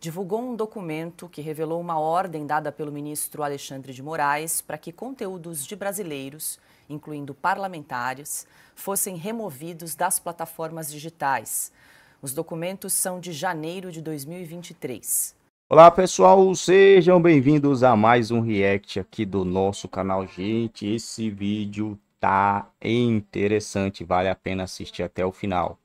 divulgou um documento que revelou uma ordem dada pelo ministro Alexandre de Moraes para que conteúdos de brasileiros, incluindo parlamentares, fossem removidos das plataformas digitais. Os documentos são de janeiro de 2023. Olá pessoal, sejam bem-vindos a mais um react aqui do nosso canal. Gente, esse vídeo tá interessante, vale a pena assistir até o final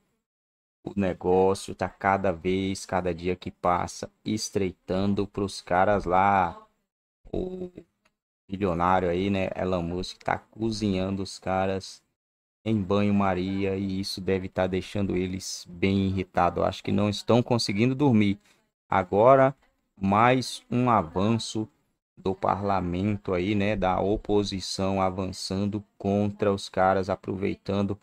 o negócio tá cada vez, cada dia que passa, estreitando para os caras lá. O bilionário aí, né? Elon Musk tá cozinhando os caras em banho-maria e isso deve estar tá deixando eles bem irritados. Acho que não estão conseguindo dormir. Agora, mais um avanço do parlamento aí, né? Da oposição avançando contra os caras, aproveitando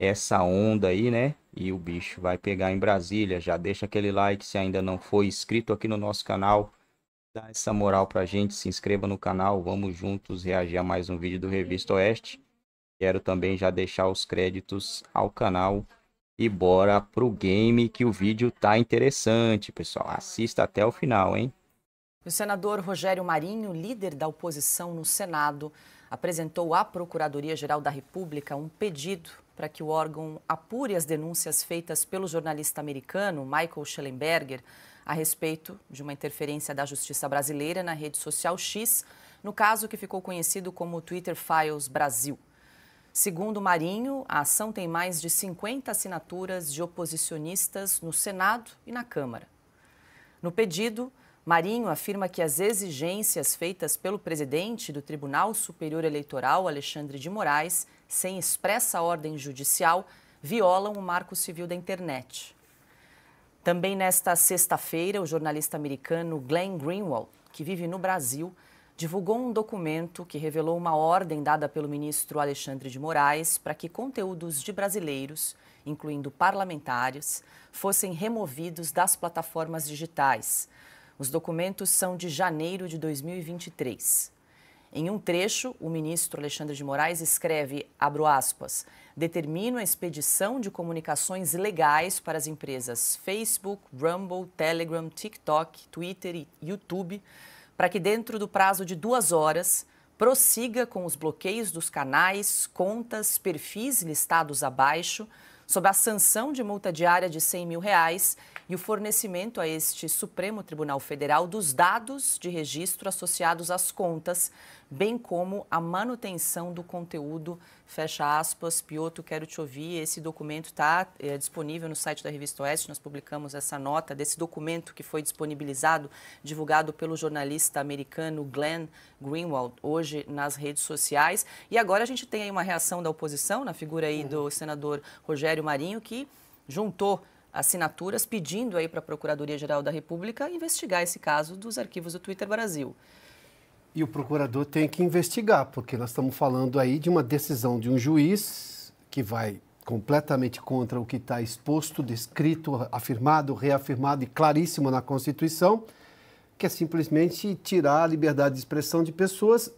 essa onda aí, né? E o bicho vai pegar em Brasília. Já deixa aquele like se ainda não foi inscrito aqui no nosso canal. Dá essa moral pra gente, se inscreva no canal, vamos juntos reagir a mais um vídeo do Revista Oeste. Quero também já deixar os créditos ao canal e bora pro game que o vídeo tá interessante, pessoal. Assista até o final, hein? O senador Rogério Marinho, líder da oposição no Senado, apresentou à Procuradoria-Geral da República um pedido para que o órgão apure as denúncias feitas pelo jornalista americano Michael Schellenberger a respeito de uma interferência da justiça brasileira na rede social X, no caso que ficou conhecido como Twitter Files Brasil. Segundo Marinho, a ação tem mais de 50 assinaturas de oposicionistas no Senado e na Câmara. No pedido, Marinho afirma que as exigências feitas pelo presidente do Tribunal Superior Eleitoral, Alexandre de Moraes, sem expressa ordem judicial, violam o marco civil da internet. Também nesta sexta-feira, o jornalista americano Glenn Greenwald, que vive no Brasil, divulgou um documento que revelou uma ordem dada pelo ministro Alexandre de Moraes para que conteúdos de brasileiros, incluindo parlamentares, fossem removidos das plataformas digitais. Os documentos são de janeiro de 2023. Em um trecho, o ministro Alexandre de Moraes escreve, abro aspas, determino a expedição de comunicações legais para as empresas Facebook, Rumble, Telegram, TikTok, Twitter e YouTube, para que dentro do prazo de duas horas prossiga com os bloqueios dos canais, contas, perfis listados abaixo, sob a sanção de multa diária de 100 mil reais e o fornecimento a este Supremo Tribunal Federal dos dados de registro associados às contas, bem como a manutenção do conteúdo. Fecha aspas. Pioto, quero te ouvir. Esse documento está é, eh, disponível no site da Revista Oeste. Nós publicamos essa nota desse documento que foi disponibilizado, divulgado pelo jornalista americano Glenn Greenwald, hoje nas redes sociais. E agora a gente tem aí uma reação da oposição, na figura aí uhum. do senador Rogério Marinho, que juntou assinaturas pedindo aí para a Procuradoria-Geral da República investigar esse caso dos arquivos do Twitter Brasil. E o procurador tem que investigar, porque nós estamos falando aí de uma decisão de um juiz que vai completamente contra o que está exposto, descrito, afirmado, reafirmado e claríssimo na Constituição, que é simplesmente tirar a liberdade de expressão de pessoas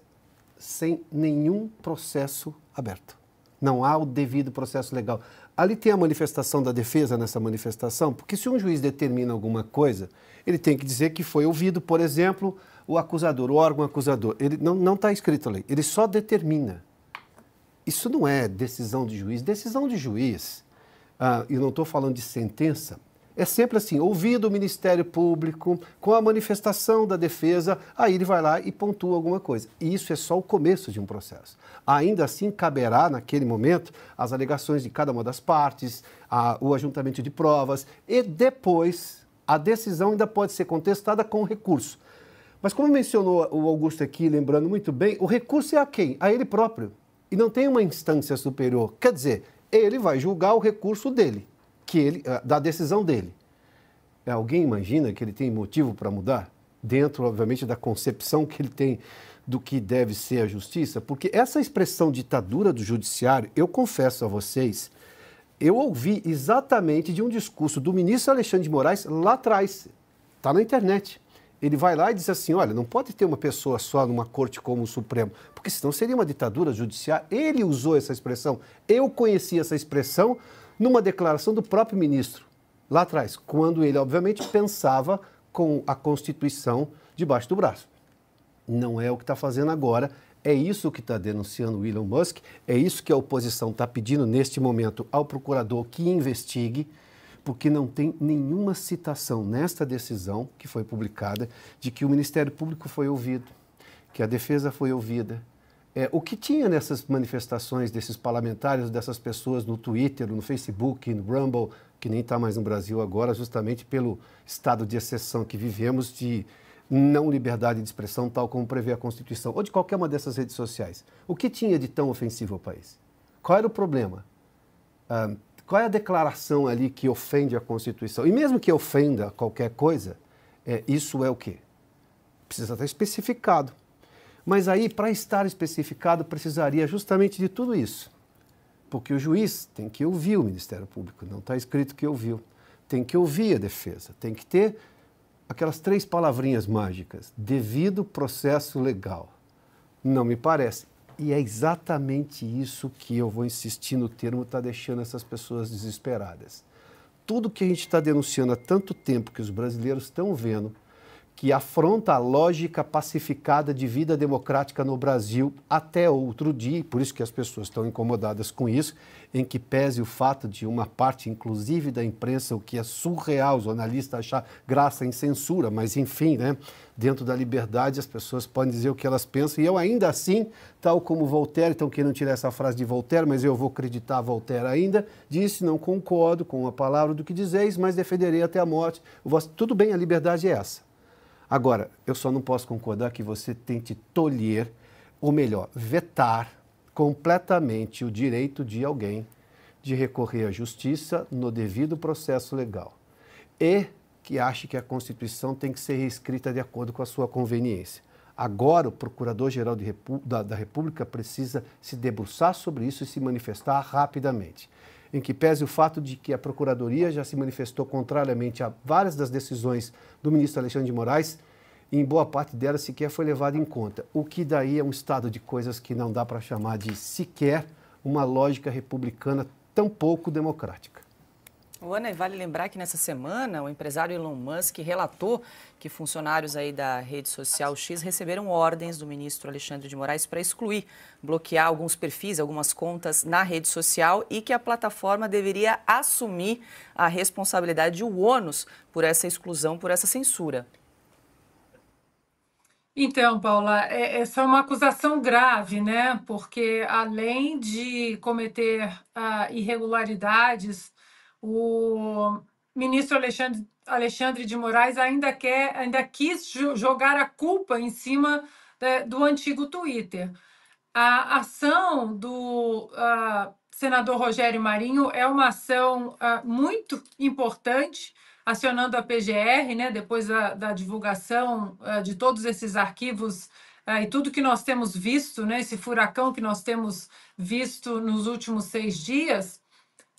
sem nenhum processo aberto. Não há o devido processo legal. Ali tem a manifestação da defesa nessa manifestação, porque se um juiz determina alguma coisa, ele tem que dizer que foi ouvido, por exemplo, o acusador, o órgão acusador. Ele não está escrito ali, ele só determina. Isso não é decisão de juiz. Decisão de juiz, ah, eu não estou falando de sentença, é sempre assim, ouvido o Ministério Público, com a manifestação da defesa, aí ele vai lá e pontua alguma coisa. E isso é só o começo de um processo. Ainda assim, caberá, naquele momento, as alegações de cada uma das partes, a, o ajuntamento de provas, e depois a decisão ainda pode ser contestada com recurso. Mas como mencionou o Augusto aqui, lembrando muito bem, o recurso é a quem? A ele próprio. E não tem uma instância superior. Quer dizer, ele vai julgar o recurso dele que ele, eh, da decisão dele. É, alguém imagina que ele tem motivo para mudar? Dentro, obviamente, da concepção que ele tem do que deve ser a justiça? Porque essa expressão ditadura do judiciário, eu confesso a vocês, eu ouvi exatamente de um discurso do ministro Alexandre de Moraes lá atrás. Está na internet. Ele vai lá e diz assim: olha, não pode ter uma pessoa só numa corte como o Supremo, porque senão seria uma ditadura judiciária. Ele usou essa expressão. Eu conheci essa expressão numa declaração do próprio ministro, lá atrás, quando ele, obviamente, pensava com a Constituição debaixo do braço. Não é o que está fazendo agora, é isso que está denunciando Elon Musk, é isso que a oposição está pedindo neste momento ao procurador que investigue, porque não tem nenhuma citação nesta decisão que foi publicada de que o Ministério Público foi ouvido, que a defesa foi ouvida, é, o que tinha nessas manifestações desses parlamentares, dessas pessoas no Twitter, no Facebook, no Rumble, que nem está mais no Brasil agora, justamente pelo estado de exceção que vivemos de não liberdade de expressão, tal como prevê a Constituição, ou de qualquer uma dessas redes sociais. O que tinha de tão ofensivo ao país? Qual era o problema? Ah, qual é a declaração ali que ofende a Constituição? E mesmo que ofenda qualquer coisa, é, isso é o quê? Precisa estar especificado. Mas aí, para estar especificado, precisaria justamente de tudo isso. Porque o juiz tem que ouvir o Ministério Público, não está escrito que ouviu. Tem que ouvir a defesa, tem que ter aquelas três palavrinhas mágicas: devido processo legal. Não me parece. E é exatamente isso que eu vou insistir no termo está deixando essas pessoas desesperadas. Tudo que a gente está denunciando há tanto tempo que os brasileiros estão vendo que afronta a lógica pacificada de vida democrática no Brasil até outro dia, e por isso que as pessoas estão incomodadas com isso, em que pese o fato de uma parte, inclusive da imprensa, o que é surreal, os analistas achar graça em censura, mas enfim, né, dentro da liberdade as pessoas podem dizer o que elas pensam, e eu ainda assim, tal como Voltaire, então quem não tirar essa frase de Voltaire, mas eu vou acreditar Voltaire ainda, disse, não concordo com a palavra do que dizeis, mas defenderei até a morte. Tudo bem, a liberdade é essa. Agora, eu só não posso concordar que você tente tolher, ou melhor, vetar completamente o direito de alguém de recorrer à justiça no devido processo legal. E que ache que a Constituição tem que ser reescrita de acordo com a sua conveniência. Agora, o Procurador-Geral da, da República precisa se debruçar sobre isso e se manifestar rapidamente em que pese o fato de que a Procuradoria já se manifestou contrariamente a várias das decisões do ministro Alexandre de Moraes, em boa parte delas sequer foi levada em conta. O que daí é um estado de coisas que não dá para chamar de sequer uma lógica republicana tão pouco democrática. Ana, né? vale lembrar que nessa semana o empresário Elon Musk relatou que funcionários aí da rede social X receberam ordens do ministro Alexandre de Moraes para excluir, bloquear alguns perfis, algumas contas na rede social e que a plataforma deveria assumir a responsabilidade e o ônus por essa exclusão, por essa censura. Então, Paula, é, essa é uma acusação grave, né? Porque além de cometer ah, irregularidades o ministro Alexandre, Alexandre de Moraes ainda quer, ainda quis jogar a culpa em cima né, do antigo Twitter. A ação do uh, senador Rogério Marinho é uma ação uh, muito importante, acionando a PGR, né, depois da, da divulgação uh, de todos esses arquivos e tudo que nós temos visto, né, esse furacão que nós temos visto nos últimos seis dias.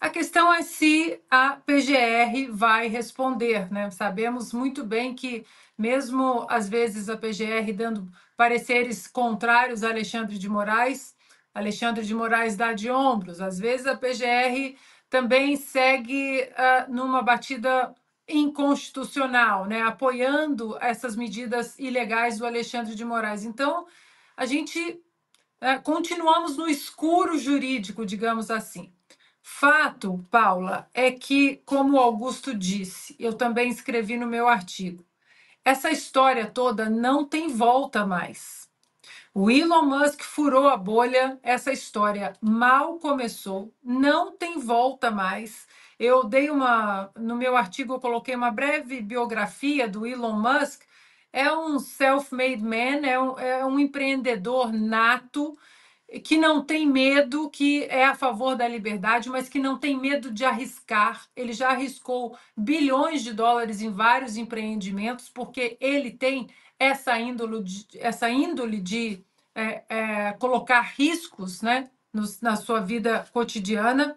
A questão é se a PGR vai responder, né? Sabemos muito bem que, mesmo às vezes, a PGR dando pareceres contrários a Alexandre de Moraes, Alexandre de Moraes dá de ombros. Às vezes, a PGR também segue uh, numa batida inconstitucional, né? apoiando essas medidas ilegais do Alexandre de Moraes. Então, a gente uh, continuamos no escuro jurídico, digamos assim. Fato, Paula, é que, como Augusto disse, eu também escrevi no meu artigo, essa história toda não tem volta mais. O Elon Musk furou a bolha, essa história mal começou, não tem volta mais. Eu dei uma. No meu artigo, eu coloquei uma breve biografia do Elon Musk. É um self-made man, é um, é um empreendedor nato que não tem medo, que é a favor da liberdade, mas que não tem medo de arriscar. Ele já arriscou bilhões de dólares em vários empreendimentos, porque ele tem essa índole de, essa índole de é, é, colocar riscos né, no, na sua vida cotidiana.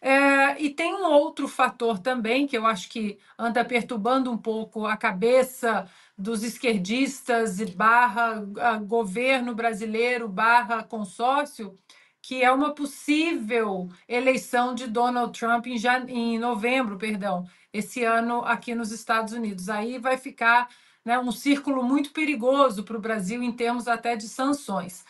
É, e tem um outro fator também que eu acho que anda perturbando um pouco a cabeça dos esquerdistas barra ah, governo brasileiro barra consórcio, que é uma possível eleição de Donald Trump em, em novembro, perdão, esse ano aqui nos Estados Unidos. Aí vai ficar né, um círculo muito perigoso para o Brasil em termos até de sanções.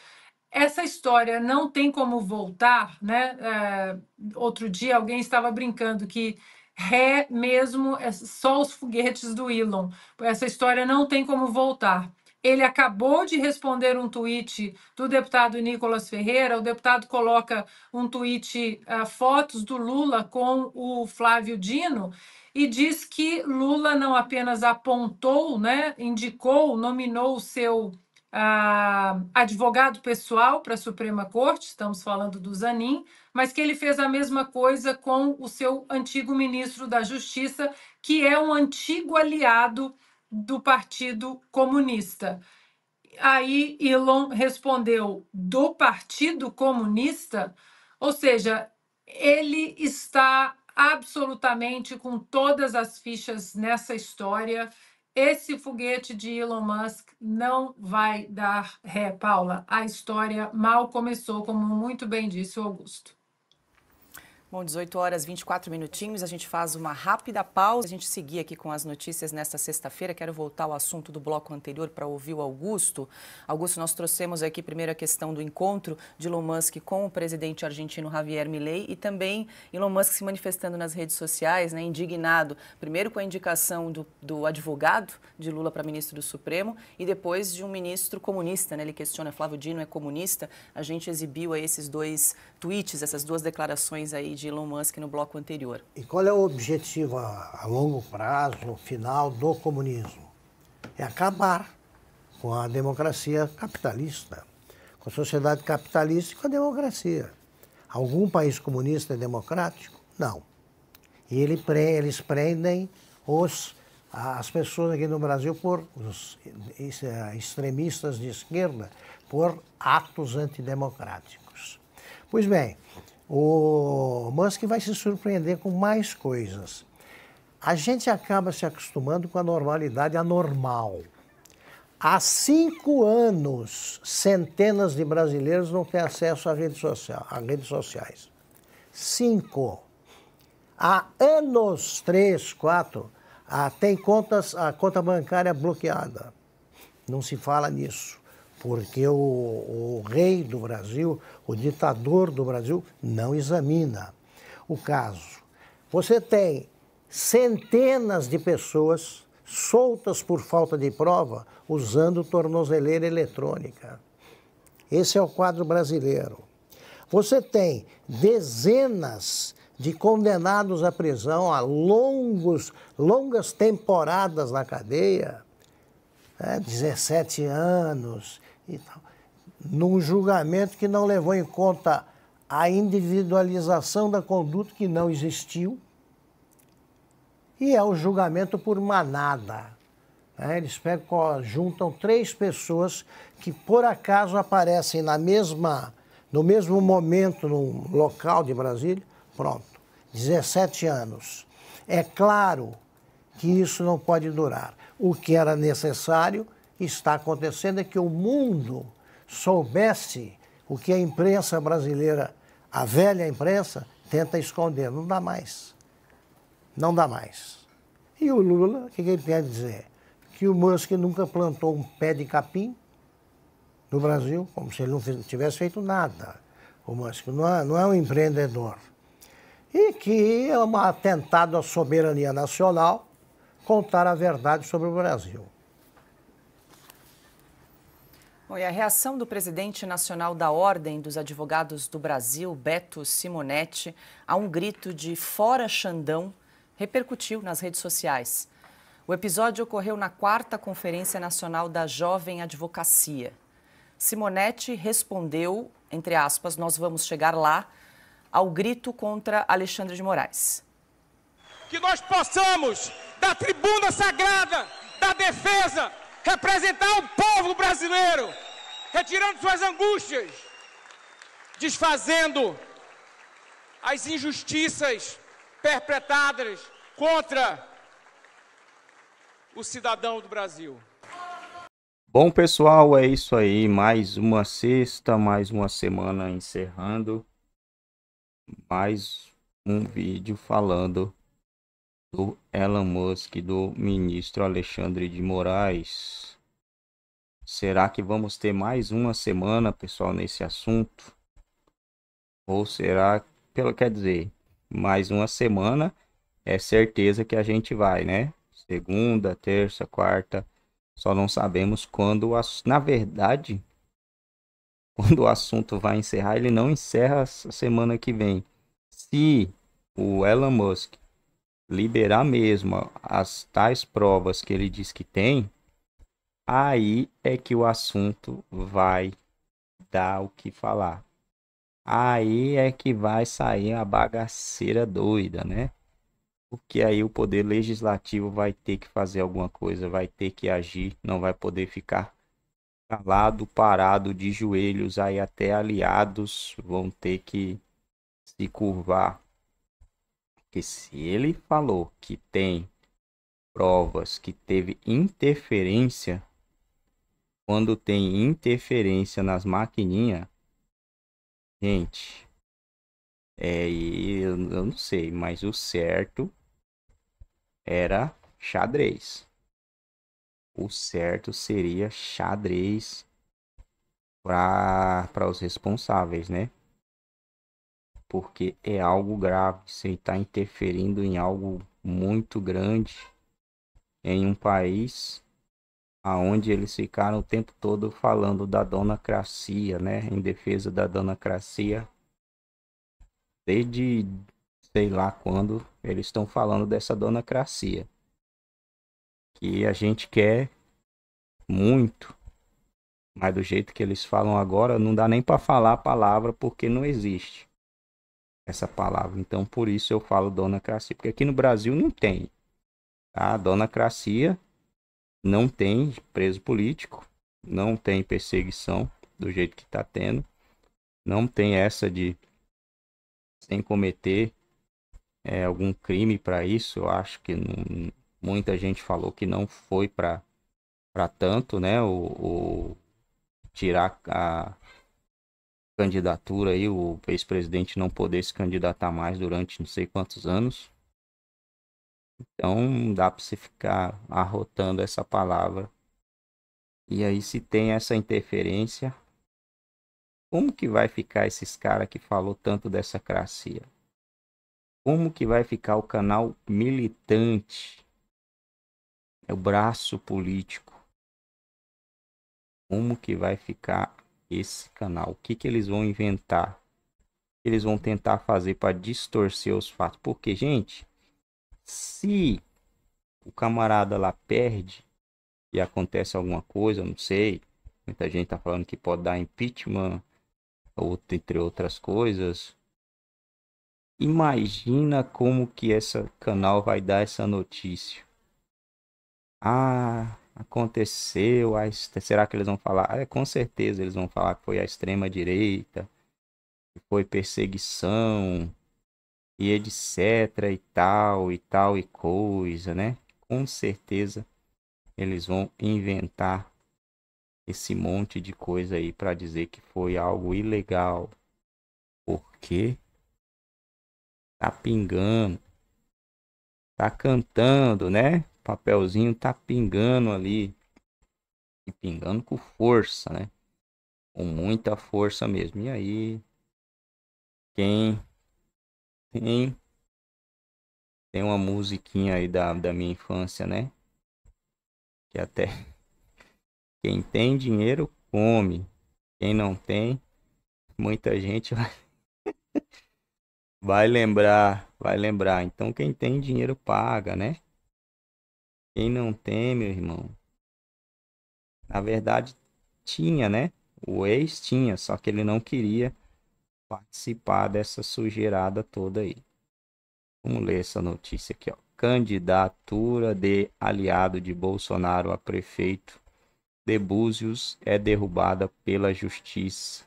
Essa história não tem como voltar, né? É... outro dia alguém estava brincando que Ré mesmo, é só os foguetes do Elon. Essa história não tem como voltar. Ele acabou de responder um tweet do deputado Nicolas Ferreira. O deputado coloca um tweet, uh, fotos do Lula com o Flávio Dino, e diz que Lula não apenas apontou, né, indicou, nominou o seu ah, advogado pessoal para a Suprema Corte, estamos falando do Zanin, mas que ele fez a mesma coisa com o seu antigo ministro da Justiça, que é um antigo aliado do Partido Comunista. Aí Elon respondeu: do Partido Comunista? Ou seja, ele está absolutamente com todas as fichas nessa história. Esse foguete de Elon Musk não vai dar ré, Paula. A história mal começou, como muito bem disse o Augusto. Bom, 18 horas 24 minutinhos, a gente faz uma rápida pausa. A gente seguir aqui com as notícias nesta sexta-feira. Quero voltar ao assunto do bloco anterior para ouvir o Augusto. Augusto, nós trouxemos aqui primeiro a questão do encontro de Elon Musk com o presidente argentino Javier Milei e também Elon Musk se manifestando nas redes sociais, né, indignado, primeiro com a indicação do, do advogado de Lula para ministro do Supremo e depois de um ministro comunista. Né, ele questiona Flávio Dino é comunista. A gente exibiu esses dois tweets, essas duas declarações aí de Elon Musk no bloco anterior. E qual é o objetivo a, a longo prazo, final do comunismo? É acabar com a democracia capitalista, com a sociedade capitalista e com a democracia. Algum país comunista é democrático? Não. E ele pre, eles prendem os, as pessoas aqui no Brasil, por, os é, extremistas de esquerda, por atos antidemocráticos. Pois bem, o Musk vai se surpreender com mais coisas. A gente acaba se acostumando com a normalidade anormal. Há cinco anos, centenas de brasileiros não têm acesso à rede social, redes sociais. Cinco. Há anos, três, quatro, ah, tem contas, a conta bancária bloqueada. Não se fala nisso porque o, o rei do Brasil, o ditador do Brasil, não examina o caso. Você tem centenas de pessoas soltas por falta de prova usando tornozeleira eletrônica. Esse é o quadro brasileiro. Você tem dezenas de condenados à prisão a longos, longas temporadas na cadeia, né? 17 anos, então, num julgamento que não levou em conta a individualização da conduta que não existiu, e é o julgamento por manada. Né? Eles pegam, juntam três pessoas que por acaso aparecem na mesma, no mesmo momento num local de Brasília, pronto, 17 anos. É claro que isso não pode durar. O que era necessário está acontecendo é que o mundo soubesse o que a imprensa brasileira, a velha imprensa, tenta esconder. Não dá mais. Não dá mais. E o Lula, o que ele quer dizer? Que o Musk nunca plantou um pé de capim no Brasil, como se ele não tivesse feito nada. O Musk não é, não é um empreendedor. E que é um atentado à soberania nacional contar a verdade sobre o Brasil. Bom, e a reação do presidente nacional da Ordem dos Advogados do Brasil, Beto Simonetti, a um grito de fora Xandão repercutiu nas redes sociais. O episódio ocorreu na quarta Conferência Nacional da Jovem Advocacia. Simonetti respondeu, entre aspas, nós vamos chegar lá, ao grito contra Alexandre de Moraes. Que nós possamos, da tribuna sagrada da defesa, representar o povo brasileiro, retirando suas angústias, desfazendo as injustiças perpetradas contra o cidadão do Brasil. Bom, pessoal, é isso aí. Mais uma sexta, mais uma semana encerrando. Mais um vídeo falando do Elon Musk e do ministro Alexandre de Moraes. Será que vamos ter mais uma semana, pessoal, nesse assunto? Ou será, pelo quer dizer, mais uma semana é certeza que a gente vai, né? Segunda, terça, quarta, só não sabemos quando, ass... na verdade, quando o assunto vai encerrar, ele não encerra a semana que vem. Se o Elon Musk liberar mesmo as tais provas que ele diz que tem, aí é que o assunto vai dar o que falar. Aí é que vai sair a bagaceira doida, né? Porque aí o poder legislativo vai ter que fazer alguma coisa, vai ter que agir, não vai poder ficar calado, parado, de joelhos, aí até aliados vão ter que se curvar porque se ele falou que tem provas que teve interferência, quando tem interferência nas maquininhas, gente, é, eu, eu não sei, mas o certo era xadrez. O certo seria xadrez para os responsáveis, né? porque é algo grave. Você está interferindo em algo muito grande em um país aonde eles ficaram o tempo todo falando da donacracia, né, em defesa da donacracia, desde sei lá quando eles estão falando dessa donacracia, que a gente quer muito, mas do jeito que eles falam agora não dá nem para falar a palavra porque não existe essa palavra. Então, por isso eu falo dona Cracia, porque aqui no Brasil não tem. Tá? A Cracia não tem preso político, não tem perseguição do jeito que está tendo, não tem essa de sem cometer é, algum crime para isso. Eu acho que não, muita gente falou que não foi para tanto, né? O, o tirar a, candidatura aí, o ex-presidente não poder se candidatar mais durante não sei quantos anos. Então, dá para se ficar arrotando essa palavra. E aí, se tem essa interferência, como que vai ficar esses caras que falou tanto dessa cracia? Como que vai ficar o canal militante? É o braço político. Como que vai ficar esse canal? O que, que eles vão inventar? Eles vão tentar fazer para distorcer os fatos. Porque, gente, se o camarada lá perde e acontece alguma coisa, eu não sei. Muita gente tá falando que pode dar impeachment, entre outras coisas. Imagina como que esse canal vai dar essa notícia. Ah, aconteceu, a, será que eles vão falar? É, com certeza eles vão falar que foi a extrema direita, que foi perseguição e etc e tal e tal e coisa, né? Com certeza eles vão inventar esse monte de coisa aí para dizer que foi algo ilegal. Porque tá pingando, tá cantando, né? papelzinho tá pingando ali. E pingando com força, né? Com muita força mesmo. E aí, quem tem tem uma musiquinha aí da, da minha infância, né? Que até quem tem dinheiro come, quem não tem, muita gente vai vai lembrar, vai lembrar. Então quem tem dinheiro paga, né? Quem não tem, meu irmão? Na verdade, tinha, né? O ex tinha, só que ele não queria participar dessa sujeirada toda aí. Vamos ler essa notícia aqui, ó. Candidatura de aliado de Bolsonaro a prefeito de Búzios é derrubada pela justiça.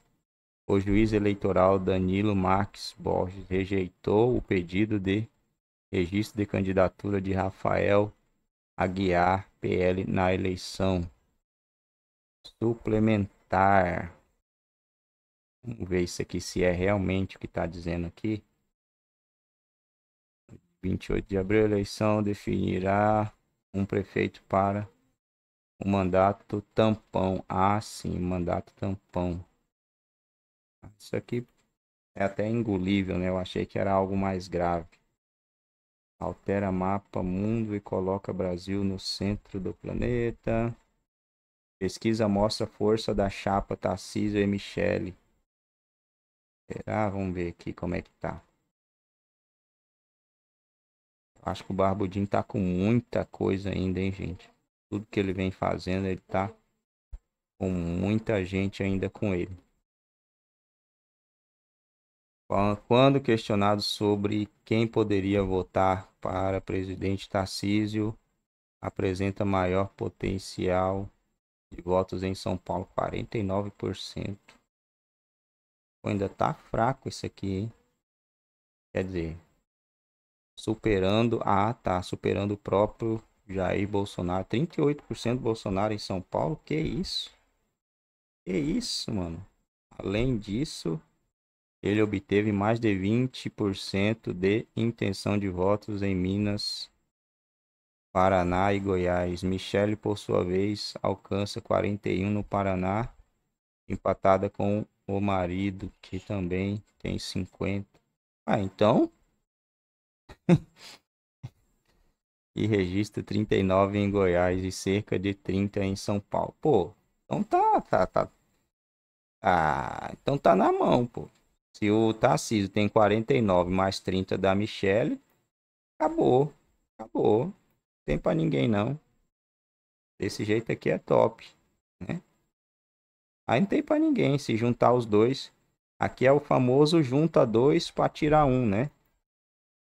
O juiz eleitoral Danilo Marques Borges rejeitou o pedido de registro de candidatura de Rafael Aguiar, PL na eleição. Suplementar. Vamos ver isso aqui se é realmente o que está dizendo aqui. 28 de abril, eleição definirá um prefeito para o mandato tampão. Ah, sim, mandato tampão. Isso aqui é até engolível, né? Eu achei que era algo mais grave altera mapa mundo e coloca Brasil no centro do planeta. Pesquisa mostra força da chapa Tarcísio e Michele. Será? Vamos ver aqui como é que tá. Acho que o Barbudinho tá com muita coisa ainda, hein, gente? Tudo que ele vem fazendo, ele tá com muita gente ainda com ele. Quando questionado sobre quem poderia votar para presidente Tarcísio apresenta maior potencial de votos em São Paulo, 49%. Ainda tá fraco isso aqui, hein? Quer dizer, superando, ah, tá, superando o próprio Jair Bolsonaro, 38% Bolsonaro em São Paulo, que isso? Que isso, mano? Além disso, ele obteve mais de 20% de intenção de votos em Minas, Paraná e Goiás. Michele, por sua vez, alcança 41 no Paraná, empatada com o marido, que também tem 50. Ah, então. e registra 39 em Goiás e cerca de 30 em São Paulo. Pô, então tá, tá, tá. Ah, então tá na mão, pô. Se o Tarcísio tem 49 mais 30 da Michelle, acabou. Acabou. Não tem para ninguém não. Desse jeito aqui é top, né? Aí não tem para ninguém se juntar os dois. Aqui é o famoso junta dois para tirar um, né?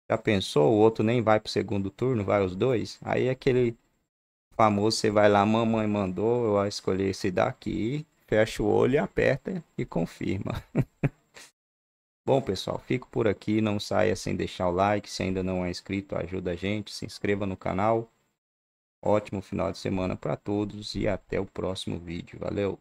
Já pensou? O outro nem vai para o segundo turno, vai os dois. Aí é aquele famoso, você vai lá, mamãe mandou, eu escolhi esse daqui, fecha o olho, aperta e confirma. Bom, pessoal, fico por aqui. Não saia sem deixar o like. Se ainda não é inscrito, ajuda a gente. Se inscreva no canal. Ótimo final de semana para todos e até o próximo vídeo. Valeu!